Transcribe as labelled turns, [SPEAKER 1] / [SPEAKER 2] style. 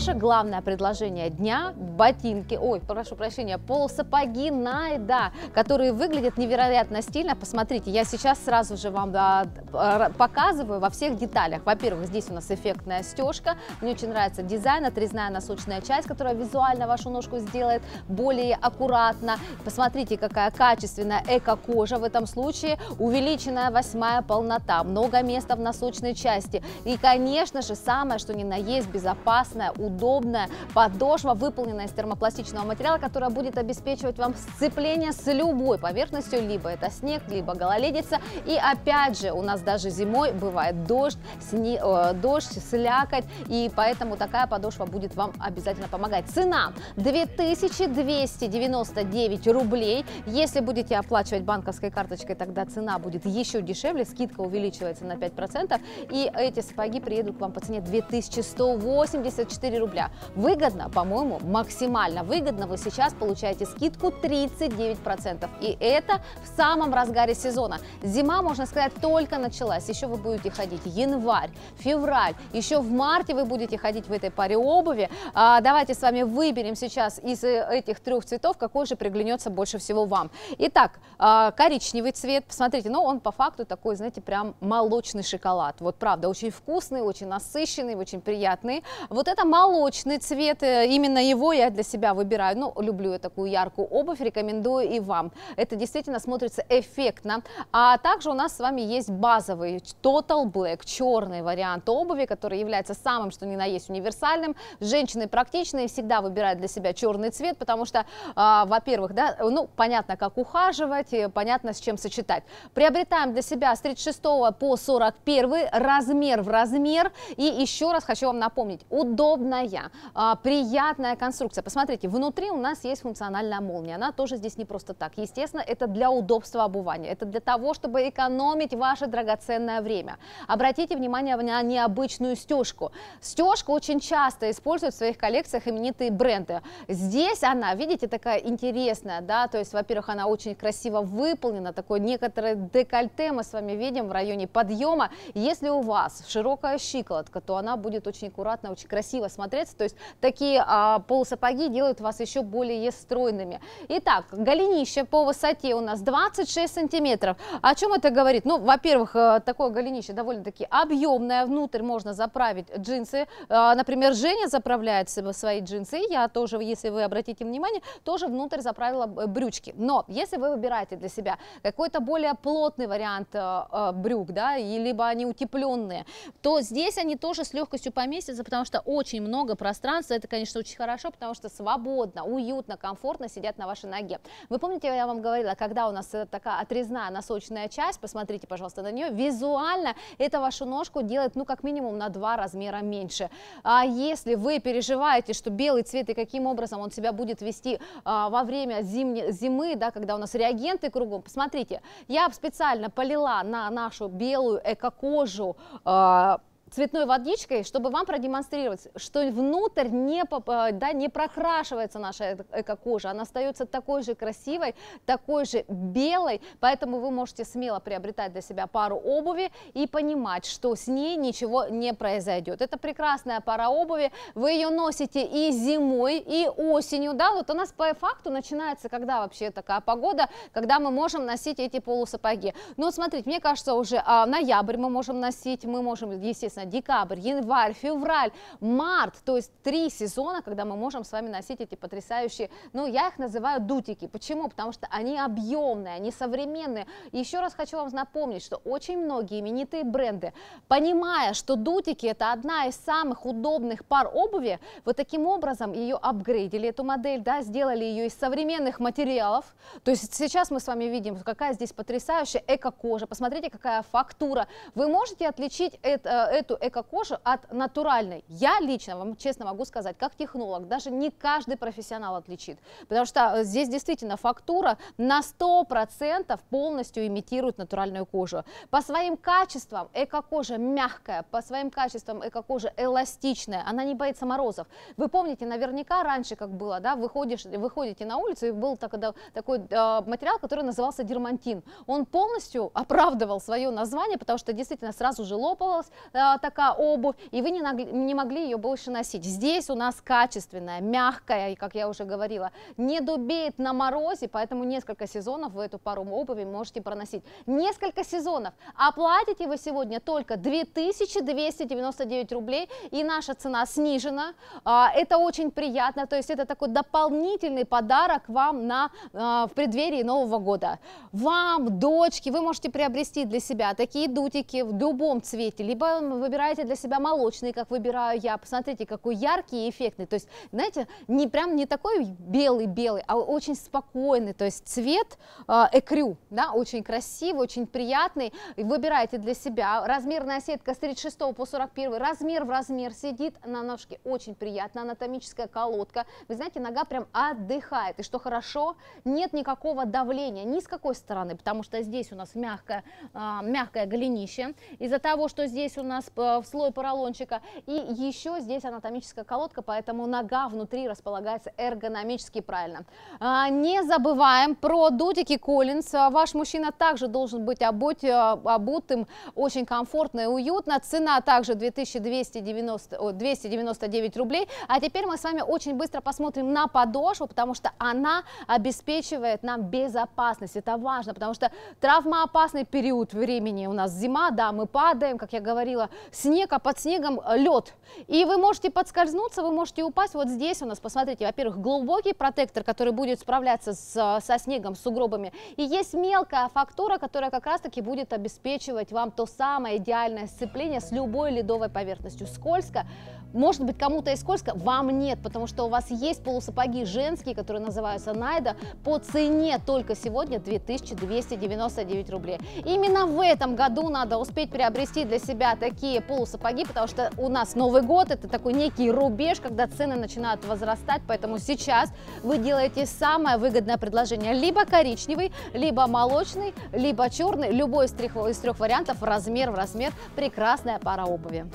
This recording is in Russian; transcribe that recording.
[SPEAKER 1] Наше главное предложение дня – ботинки, ой, прошу прощения, полусапоги Найда, которые выглядят невероятно стильно. Посмотрите, я сейчас сразу же вам да, показываю во всех деталях. Во-первых, здесь у нас эффектная стежка. Мне очень нравится дизайн, отрезная носочная часть, которая визуально вашу ножку сделает более аккуратно. Посмотрите, какая качественная эко-кожа в этом случае, увеличенная восьмая полнота, много места в носочной части. И, конечно же, самое, что ни на есть, безопасная, удобная удобная подошва, выполненная из термопластичного материала, которая будет обеспечивать вам сцепление с любой поверхностью, либо это снег, либо гололедица. И опять же, у нас даже зимой бывает дождь, сни... э, дождь, слякоть, и поэтому такая подошва будет вам обязательно помогать. Цена 2299 рублей. Если будете оплачивать банковской карточкой, тогда цена будет еще дешевле, скидка увеличивается на 5%, и эти сапоги приедут к вам по цене 2184 4 рубля. Выгодно, по-моему, максимально выгодно. Вы сейчас получаете скидку 39%. И это в самом разгаре сезона. Зима, можно сказать, только началась. Еще вы будете ходить январь, февраль, еще в марте вы будете ходить в этой паре обуви. А, давайте с вами выберем сейчас из э, этих трех цветов, какой же приглянется больше всего вам. Итак, а, коричневый цвет, посмотрите, но ну, он по факту такой, знаете, прям молочный шоколад. Вот правда, очень вкусный, очень насыщенный, очень приятный. Вот это молочный молочный цвет. Э, именно его я для себя выбираю. Ну, люблю я такую яркую обувь, рекомендую и вам. Это действительно смотрится эффектно. А также у нас с вами есть базовый Total Black, черный вариант обуви, который является самым, что ни на есть, универсальным. Женщины практичные всегда выбирают для себя черный цвет, потому что, а, во-первых, да, ну, понятно, как ухаживать, э, понятно, с чем сочетать. Приобретаем для себя с 36 по 41 размер в размер. И еще раз хочу вам напомнить, удобно удобная, а, приятная конструкция. Посмотрите, внутри у нас есть функциональная молния. Она тоже здесь не просто так. Естественно, это для удобства обувания. Это для того, чтобы экономить ваше драгоценное время. Обратите внимание на необычную стежку. Стежку очень часто используют в своих коллекциях именитые бренды. Здесь она, видите, такая интересная, да, то есть, во-первых, она очень красиво выполнена, такое некоторое декольте мы с вами видим в районе подъема. Если у вас широкая щиколотка, то она будет очень аккуратно, очень красиво смотреться смотреться. То есть такие а, полусапоги делают вас еще более стройными. Итак, голенище по высоте у нас 26 сантиметров. О чем это говорит? Ну, во-первых, э, такое голенище довольно-таки объемное. Внутрь можно заправить джинсы. Э, например, Женя заправляет свои джинсы. Я тоже, если вы обратите внимание, тоже внутрь заправила э, брючки. Но если вы выбираете для себя какой-то более плотный вариант брюк, да, либо они утепленные, то здесь они тоже с легкостью поместятся, потому что очень много много пространства. Это, конечно, очень хорошо, потому что свободно, уютно, комфортно сидят на вашей ноге. Вы помните, я вам говорила, когда у нас такая отрезная носочная часть, посмотрите, пожалуйста, на нее, визуально это вашу ножку делает, ну, как минимум на два размера меньше. А если вы переживаете, что белый цвет и каким образом он себя будет вести а, во время зимне, зимы, да, когда у нас реагенты кругом, посмотрите, я специально полила на нашу белую эко-кожу, а, цветной водичкой, чтобы вам продемонстрировать, что внутрь не, э, да, не прокрашивается наша эко-кожа, она остается такой же красивой, такой же белой, поэтому вы можете смело приобретать для себя пару обуви и понимать, что с ней ничего не произойдет. Это прекрасная пара обуви, вы ее носите и зимой, и осенью, да, вот у нас по факту начинается, когда вообще такая погода, когда мы можем носить эти полусапоги. Но смотрите, мне кажется, уже а, ноябрь мы можем носить, мы можем, естественно, точно, декабрь, январь, февраль, март, то есть три сезона, когда мы можем с вами носить эти потрясающие, ну, я их называю дутики. Почему? Потому что они объемные, они современные. И еще раз хочу вам напомнить, что очень многие именитые бренды, понимая, что дутики это одна из самых удобных пар обуви, вот таким образом ее апгрейдили, эту модель, да, сделали ее из современных материалов. То есть сейчас мы с вами видим, какая здесь потрясающая эко-кожа, посмотрите, какая фактура. Вы можете отличить это, э, эту эффекту эко кожу от натуральной. Я лично вам честно могу сказать, как технолог, даже не каждый профессионал отличит, потому что э, здесь действительно фактура на 100% полностью имитирует натуральную кожу. По своим качествам эко-кожа мягкая, по своим качествам эко-кожа эластичная, она не боится морозов. Вы помните наверняка раньше, как было, да, выходишь, выходите на улицу, и был такой, такой э, материал, который назывался дермантин. Он полностью оправдывал свое название, потому что действительно сразу же лопалась э, такая обувь, и вы не, нагли, не могли ее больше носить. Здесь у нас качественная, мягкая, и, как я уже говорила, не дубеет на морозе, поэтому несколько сезонов вы эту пару обуви можете проносить. Несколько сезонов, оплатите вы сегодня только 2299 рублей, и наша цена снижена, а, это очень приятно, то есть это такой дополнительный подарок вам на, а, в преддверии Нового года. Вам, дочке вы можете приобрести для себя такие дутики в любом цвете, либо вы выбираете для себя молочный, как выбираю я. Посмотрите, какой яркий и эффектный. То есть, знаете, не прям не такой белый-белый, а очень спокойный. То есть цвет э, экрю, да, очень красивый, очень приятный. Выбирайте для себя. Размерная сетка с 36 по 41. Размер в размер сидит на ножке. Очень приятно. Анатомическая колодка. Вы знаете, нога прям отдыхает. И что хорошо, нет никакого давления ни с какой стороны, потому что здесь у нас мягкое, э, мягкое голенище. Из-за того, что здесь у нас Э, в слой поролончика. И еще здесь анатомическая колодка, поэтому нога внутри располагается эргономически правильно. А, не забываем про дутики Коллинз. А, ваш мужчина также должен быть обуть, э, обутым очень комфортно и уютно. Цена также 2290, 299 рублей. А теперь мы с вами очень быстро посмотрим на подошву, потому что она обеспечивает нам безопасность. Это важно, потому что травмоопасный период времени у нас зима, да, мы падаем, как я говорила, снег, а под снегом э, лед. И вы можете подскользнуться, вы можете упасть. Вот здесь у нас, посмотрите, во-первых, глубокий протектор, который будет справляться с, э, со снегом, с сугробами. И есть мелкая фактура, которая как раз-таки будет обеспечивать вам то самое идеальное сцепление с любой ледовой поверхностью. Скользко, может быть, кому-то и скользко, вам нет, потому что у вас есть полусапоги женские, которые называются Найда, по цене только сегодня 2299 рублей. Именно в этом году надо успеть приобрести для себя такие дорогие полусапоги, потому что у нас Новый год, это такой некий рубеж, когда цены начинают возрастать, поэтому сейчас вы делаете самое выгодное предложение. Либо коричневый, либо молочный, либо черный, любой из трех, из трех вариантов, размер в размер, прекрасная пара обуви.